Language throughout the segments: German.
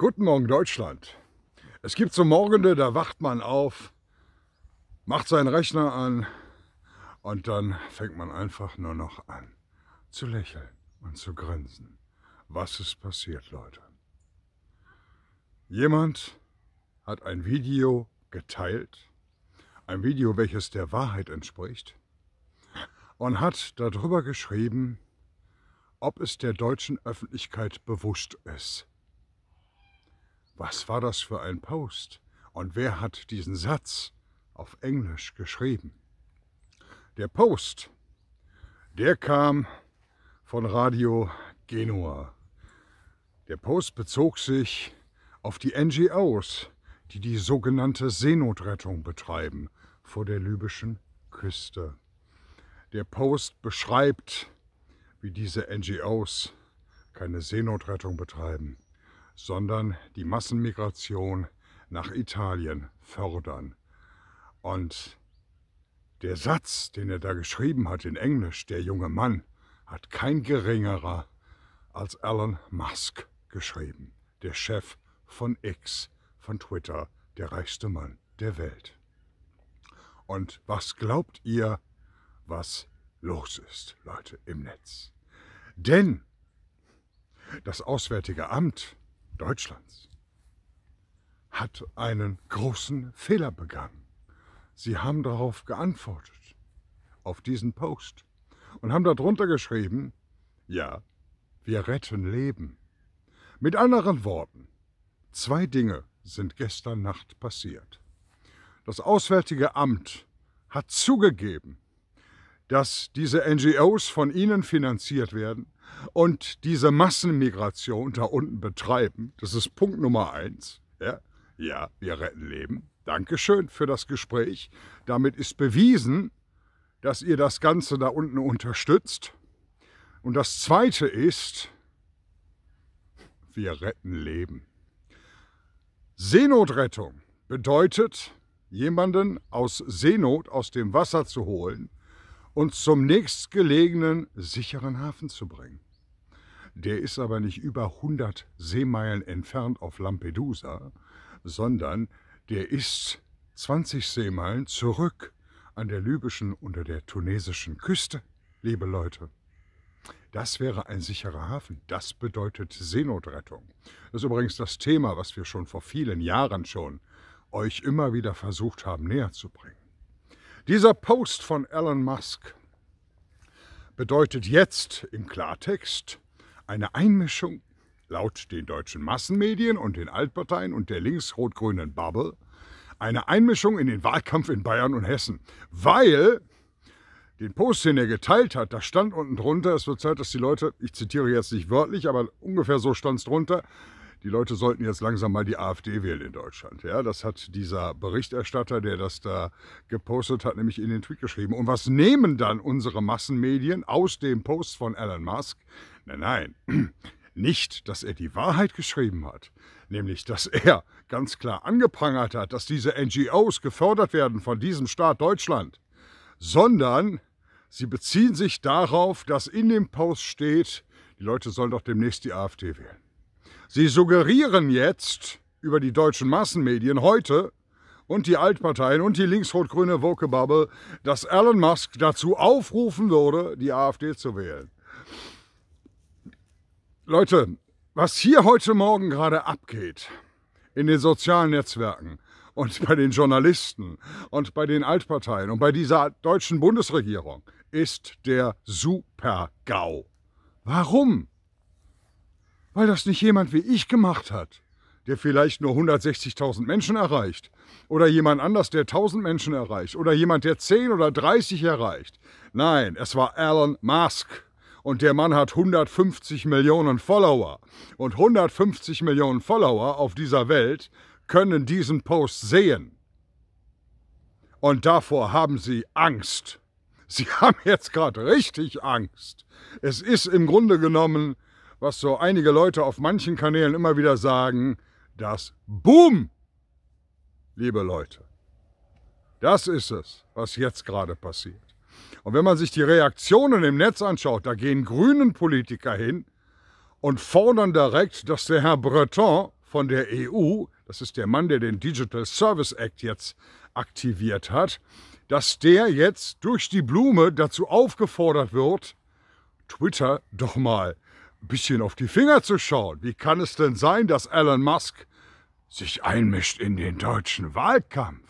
Guten Morgen Deutschland. Es gibt so Morgende, da wacht man auf, macht seinen Rechner an und dann fängt man einfach nur noch an zu lächeln und zu grinsen. Was ist passiert, Leute? Jemand hat ein Video geteilt, ein Video, welches der Wahrheit entspricht, und hat darüber geschrieben, ob es der deutschen Öffentlichkeit bewusst ist, was war das für ein Post? Und wer hat diesen Satz auf Englisch geschrieben? Der Post, der kam von Radio Genua. Der Post bezog sich auf die NGOs, die die sogenannte Seenotrettung betreiben vor der libyschen Küste. Der Post beschreibt, wie diese NGOs keine Seenotrettung betreiben, sondern die Massenmigration nach Italien fördern. Und der Satz, den er da geschrieben hat in Englisch, der junge Mann, hat kein geringerer als Elon Musk geschrieben, der Chef von X, von Twitter, der reichste Mann der Welt. Und was glaubt ihr, was los ist, Leute, im Netz? Denn das Auswärtige Amt Deutschlands hat einen großen Fehler begangen. Sie haben darauf geantwortet, auf diesen Post, und haben darunter geschrieben, ja, wir retten Leben. Mit anderen Worten, zwei Dinge sind gestern Nacht passiert. Das Auswärtige Amt hat zugegeben, dass diese NGOs von Ihnen finanziert werden und diese Massenmigration da unten betreiben. Das ist Punkt Nummer eins. Ja, ja wir retten Leben. Dankeschön für das Gespräch. Damit ist bewiesen, dass ihr das Ganze da unten unterstützt. Und das Zweite ist, wir retten Leben. Seenotrettung bedeutet, jemanden aus Seenot aus dem Wasser zu holen und zum nächstgelegenen sicheren Hafen zu bringen. Der ist aber nicht über 100 Seemeilen entfernt auf Lampedusa, sondern der ist 20 Seemeilen zurück an der libyschen oder der tunesischen Küste, liebe Leute. Das wäre ein sicherer Hafen. Das bedeutet Seenotrettung. Das ist übrigens das Thema, was wir schon vor vielen Jahren schon euch immer wieder versucht haben näher zu bringen. Dieser Post von Elon Musk bedeutet jetzt im Klartext, eine Einmischung laut den deutschen Massenmedien und den Altparteien und der links-rot-grünen Bubble eine Einmischung in den Wahlkampf in Bayern und Hessen, weil den Post, den er geteilt hat, da stand unten drunter, es wird Zeit, dass die Leute, ich zitiere jetzt nicht wörtlich, aber ungefähr so stand es drunter, die Leute sollten jetzt langsam mal die AfD wählen in Deutschland. Ja, das hat dieser Berichterstatter, der das da gepostet hat, nämlich in den Tweet geschrieben. Und was nehmen dann unsere Massenmedien aus dem Post von Elon Musk? Nein, nein, nicht, dass er die Wahrheit geschrieben hat, nämlich dass er ganz klar angeprangert hat, dass diese NGOs gefördert werden von diesem Staat Deutschland, sondern sie beziehen sich darauf, dass in dem Post steht, die Leute sollen doch demnächst die AfD wählen. Sie suggerieren jetzt über die deutschen Massenmedien heute und die Altparteien und die linksrot-grüne Wokebubble, dass Elon Musk dazu aufrufen würde, die AfD zu wählen. Leute, was hier heute Morgen gerade abgeht in den sozialen Netzwerken und bei den Journalisten und bei den Altparteien und bei dieser deutschen Bundesregierung ist der Super-GAU. Warum? weil das nicht jemand wie ich gemacht hat, der vielleicht nur 160.000 Menschen erreicht oder jemand anders, der 1000 Menschen erreicht oder jemand, der 10 oder 30 erreicht. Nein, es war Elon Musk. Und der Mann hat 150 Millionen Follower. Und 150 Millionen Follower auf dieser Welt können diesen Post sehen. Und davor haben sie Angst. Sie haben jetzt gerade richtig Angst. Es ist im Grunde genommen was so einige Leute auf manchen Kanälen immer wieder sagen, das Boom, liebe Leute. Das ist es, was jetzt gerade passiert. Und wenn man sich die Reaktionen im Netz anschaut, da gehen grünen Politiker hin und fordern direkt, dass der Herr Breton von der EU, das ist der Mann, der den Digital Service Act jetzt aktiviert hat, dass der jetzt durch die Blume dazu aufgefordert wird, Twitter doch mal ein bisschen auf die Finger zu schauen. Wie kann es denn sein, dass Elon Musk sich einmischt in den deutschen Wahlkampf?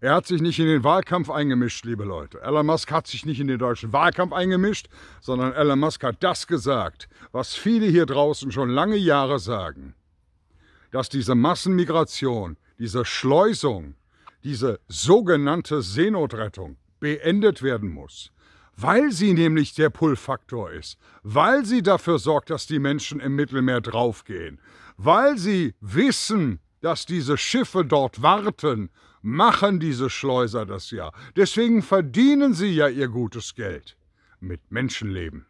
Er hat sich nicht in den Wahlkampf eingemischt, liebe Leute. Elon Musk hat sich nicht in den deutschen Wahlkampf eingemischt, sondern Elon Musk hat das gesagt, was viele hier draußen schon lange Jahre sagen, dass diese Massenmigration, diese Schleusung, diese sogenannte Seenotrettung beendet werden muss weil sie nämlich der Pull-Faktor ist, weil sie dafür sorgt, dass die Menschen im Mittelmeer draufgehen, weil sie wissen, dass diese Schiffe dort warten, machen diese Schleuser das ja. Deswegen verdienen sie ja ihr gutes Geld mit Menschenleben.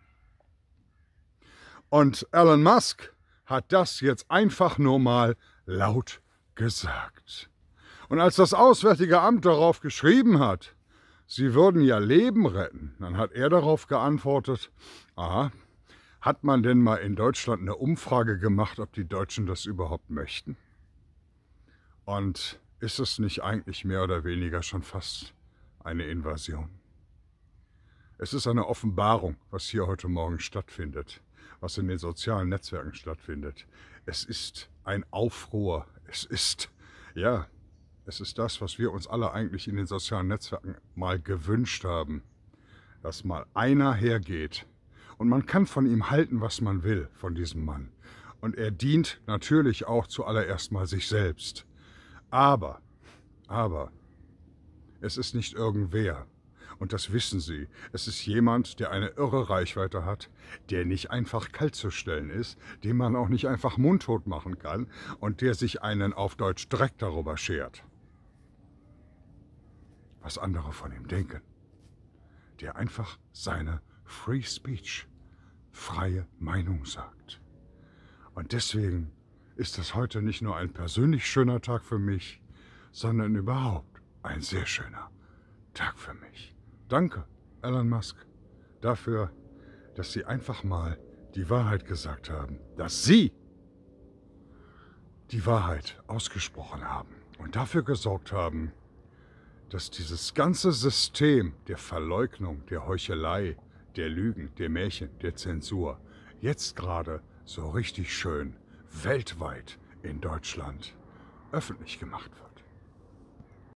Und Elon Musk hat das jetzt einfach nur mal laut gesagt. Und als das Auswärtige Amt darauf geschrieben hat, Sie würden ja Leben retten. Dann hat er darauf geantwortet, aha, hat man denn mal in Deutschland eine Umfrage gemacht, ob die Deutschen das überhaupt möchten? Und ist es nicht eigentlich mehr oder weniger schon fast eine Invasion? Es ist eine Offenbarung, was hier heute Morgen stattfindet, was in den sozialen Netzwerken stattfindet. Es ist ein Aufruhr, es ist, ja, es ist das, was wir uns alle eigentlich in den sozialen Netzwerken mal gewünscht haben. Dass mal einer hergeht und man kann von ihm halten, was man will, von diesem Mann. Und er dient natürlich auch zuallererst mal sich selbst. Aber, aber, es ist nicht irgendwer. Und das wissen Sie. Es ist jemand, der eine irre Reichweite hat, der nicht einfach kaltzustellen ist, den man auch nicht einfach mundtot machen kann und der sich einen auf Deutsch Dreck darüber schert was andere von ihm denken, der einfach seine Free Speech, freie Meinung sagt. Und deswegen ist es heute nicht nur ein persönlich schöner Tag für mich, sondern überhaupt ein sehr schöner Tag für mich. Danke, Elon Musk, dafür, dass Sie einfach mal die Wahrheit gesagt haben, dass Sie die Wahrheit ausgesprochen haben und dafür gesorgt haben, dass dieses ganze System der Verleugnung, der Heuchelei, der Lügen, der Märchen, der Zensur jetzt gerade so richtig schön weltweit in Deutschland öffentlich gemacht wird.